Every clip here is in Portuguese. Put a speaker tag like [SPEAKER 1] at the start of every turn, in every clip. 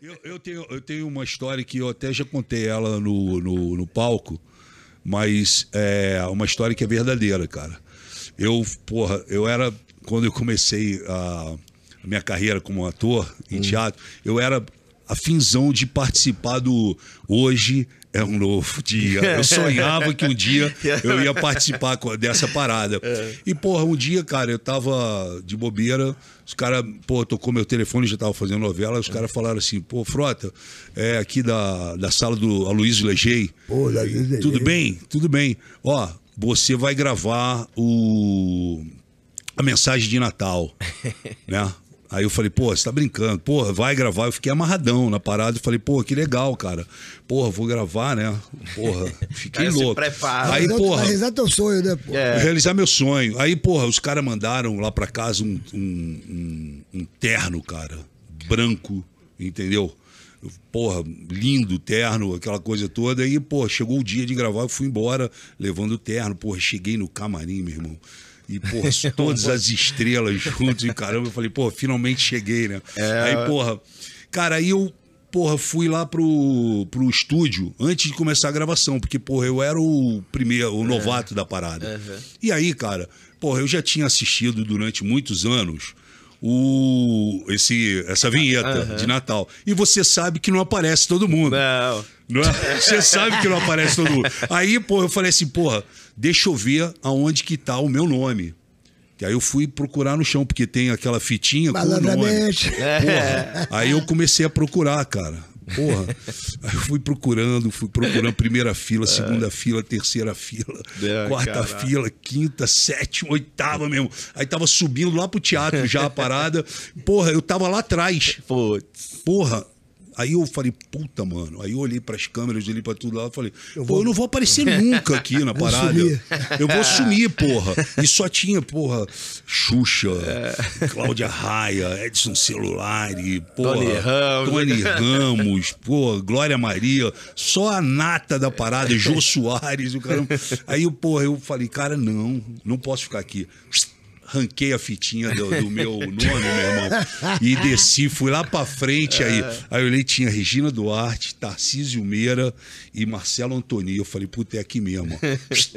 [SPEAKER 1] Eu, eu, tenho, eu tenho uma história que eu até já contei ela no, no, no palco, mas é uma história que é verdadeira, cara. Eu, porra, eu era. Quando eu comecei a minha carreira como ator em hum. teatro, eu era a finzão de participar do hoje é um novo dia. Eu sonhava que um dia eu ia participar dessa parada. É. E, porra, um dia, cara, eu tava de bobeira, os caras, pô, tocou meu telefone, já tava fazendo novela, os caras falaram assim, pô, Frota, é aqui da, da sala do Aloysio Legei. Pô, Tudo bem? Tudo bem. Ó, você vai gravar o... A mensagem de Natal, né? Aí eu falei, pô, você tá brincando, porra, vai gravar. Eu fiquei amarradão na parada. e falei, porra, que legal, cara. Porra, vou gravar, né? Porra, fiquei louco. Prepara. Aí, porra. Realizar teu sonho, né, porra? É. Realizar meu sonho. Aí, porra, os caras mandaram lá pra casa um, um, um, um terno, cara. Branco, entendeu? porra, lindo, terno, aquela coisa toda. Aí, pô, chegou o dia de gravar, eu fui embora levando o terno. Porra, cheguei no camarim, meu irmão. E, porra, todas as estrelas juntos e caramba, eu falei, pô, finalmente cheguei, né? É... Aí, porra, cara, aí eu, porra, fui lá pro, pro estúdio antes de começar a gravação, porque, porra, eu era o primeiro, o é. novato é. da parada. E aí, cara, porra, eu já tinha assistido durante muitos anos o, esse, essa vinheta uhum. de Natal. E você sabe que não aparece todo mundo. Não. não é? Você sabe que não aparece todo mundo. Aí, pô, eu falei assim, porra, deixa eu ver aonde que tá o meu nome. E aí eu fui procurar no chão, porque tem aquela fitinha com o nome. Porra. Aí eu comecei a procurar, cara. Porra. Aí eu fui procurando, fui procurando primeira fila, segunda fila, terceira fila, é, quarta caralho. fila, quinta, sétima, oitava mesmo. Aí tava subindo lá pro teatro já a parada. Porra, eu tava lá atrás. Putz. Porra, Aí eu falei, puta, mano. Aí eu olhei pras câmeras, olhei pra tudo lá e falei, eu vou... pô, eu não vou aparecer nunca aqui na parada. Sumir. Eu vou sumir, porra. E só tinha, porra, Xuxa, é. Cláudia Raia, Edson Celular, porra, Tony Ramos, Tony Ramos porra, Glória Maria, só a nata da parada, Jô Soares, o caramba. Aí, porra, eu falei, cara, não, não posso ficar aqui ranquei a fitinha do, do meu nome, meu irmão, e desci, fui lá pra frente, aí, aí eu olhei, tinha Regina Duarte, Tarcísio Meira e Marcelo Antoni. Eu falei, puta, é aqui mesmo.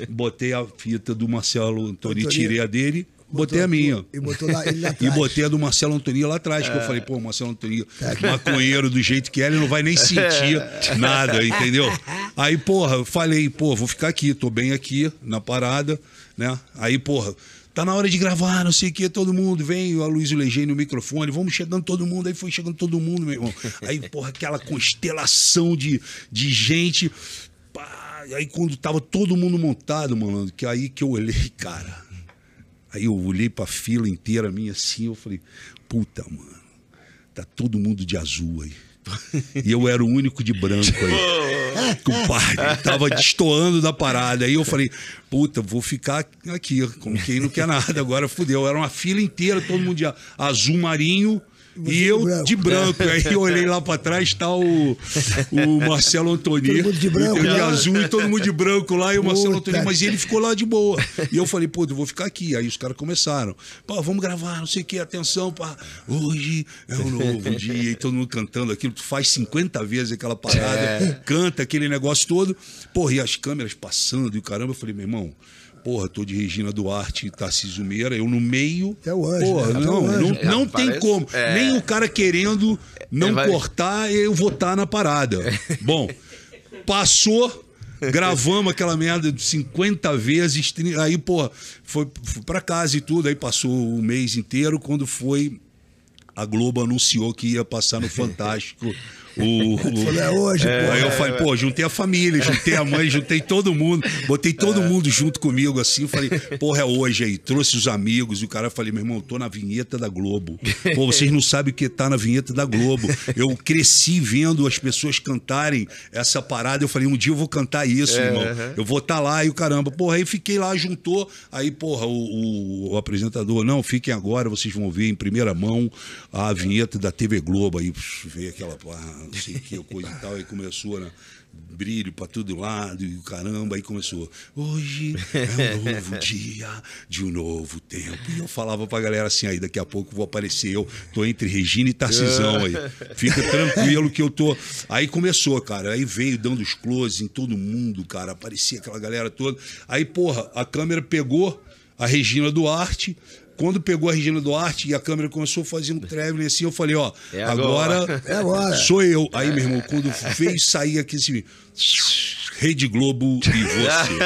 [SPEAKER 1] Botei a fita do Marcelo Antoni, tirei a dele, Botei a minha. E, lá, e botei a do Marcelo Antoni lá atrás, é. que eu é. falei, pô, Marcelo Antoni tá maconheiro do jeito que é, ele não vai nem sentir nada, entendeu? Aí, porra, eu falei, pô, vou ficar aqui, tô bem aqui na parada, né? Aí, porra, tá na hora de gravar, não sei o que, todo mundo. Vem o Aloysio Legei no microfone, vamos chegando todo mundo. Aí foi chegando todo mundo, meu irmão. Aí, porra, aquela constelação de, de gente. Pá, aí quando tava todo mundo montado, mano, que aí que eu olhei, cara. Aí eu olhei pra fila inteira minha assim, eu falei, puta, mano, tá todo mundo de azul aí. E eu era o único de branco aí. o tava destoando da parada. Aí eu falei, puta, vou ficar aqui, com quem não quer nada, agora fudeu. Era uma fila inteira, todo mundo de azul marinho você e é eu de branco. De branco. Aí olhei lá pra trás, tá o, o Marcelo Antoni. Todo mundo de branco. Eu de né? azul e todo mundo de branco lá e o Marcelo Puta. Antoni. Mas ele ficou lá de boa. E eu falei, pô, eu vou ficar aqui. Aí os caras começaram. Pô, vamos gravar, não sei o que, atenção, pá. Hoje é um novo dia. E todo mundo cantando aquilo. Tu faz 50 vezes aquela parada, é. canta aquele negócio todo. Porra, e as câmeras passando e caramba. Eu falei, meu irmão, Porra, tô de Regina Duarte e Tarcísio Meira, eu no meio. É o anjo. Porra, né? É não, é anjo. não, não, parece, tem como. É... Nem o cara querendo não é, cortar, eu votar tá na parada. É. Bom, passou, gravamos aquela merda 50 vezes, aí, pô, foi, foi para casa e tudo, aí passou o mês inteiro, quando foi, a Globo anunciou que ia passar no Fantástico o, o é hoje, é, pô. Aí eu falei, pô, juntei a família, juntei a mãe, juntei todo mundo, botei todo é. mundo junto comigo assim. Falei, porra, é hoje aí. Trouxe os amigos e o cara falei, meu irmão, eu tô na vinheta da Globo. Pô, vocês não sabem o que tá na vinheta da Globo. Eu cresci vendo as pessoas cantarem essa parada. Eu falei, um dia eu vou cantar isso, é, irmão. Uh -huh. Eu vou estar tá lá e o caramba. Porra, aí fiquei lá, juntou. Aí, porra, o, o, o apresentador, não, fiquem agora, vocês vão ver em primeira mão a vinheta da TV Globo. Aí veio aquela. Ah, não sei o que, coisa e tal, e começou, né? brilho para todo lado e caramba, aí começou. Hoje é um novo dia de um novo tempo. E eu falava pra galera assim, aí daqui a pouco vou aparecer eu, tô entre Regina e Tarcisão aí. Fica tranquilo que eu tô. Aí começou, cara. Aí veio dando os close em todo mundo, cara. Aparecia aquela galera toda. Aí, porra, a câmera pegou a Regina Duarte, quando pegou a Regina Duarte e a câmera começou a fazer um traveling assim, eu falei, ó, é agora, agora, é agora, sou eu. Aí, meu irmão, é. quando veio sair aqui assim, Rede Globo e você.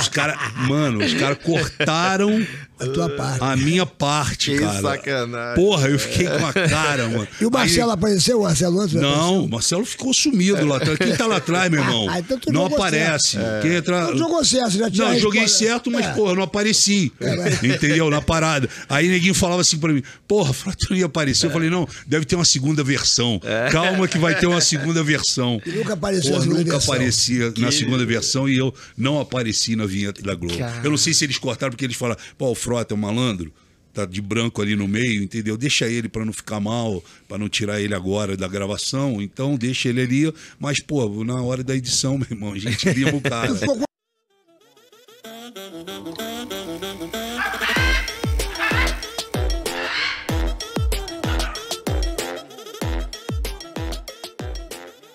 [SPEAKER 1] os caras, mano, os caras cortaram a tua parte. A minha parte, que cara. sacanagem. Porra, eu né? fiquei com a cara, mano. E o Marcelo Aí... apareceu? O Marcelo antes né? Não, o Marcelo ficou sumido lá atrás. Quem tá lá atrás, meu irmão? Ah, então não aparece. É. Quem entra... Não jogou certo, já tinha Não, joguei resposta. certo, mas, é. porra, não apareci. É. Entendeu? Na parada. Aí ninguém falava assim pra mim, porra, tu ia aparecer. Eu é. falei, não, deve ter uma segunda versão. É. Calma que vai ter uma segunda versão. E nunca apareceu porra, nunca versão. apareceu aparecia que... na segunda versão e eu não apareci na vinheta da Globo. Eu não sei se eles cortaram porque eles falaram, pô, o Frota é um malandro tá de branco ali no meio, entendeu? Deixa ele para não ficar mal, para não tirar ele agora da gravação, então deixa ele ali, mas pô, na hora da edição, meu irmão, a gente lima o cara.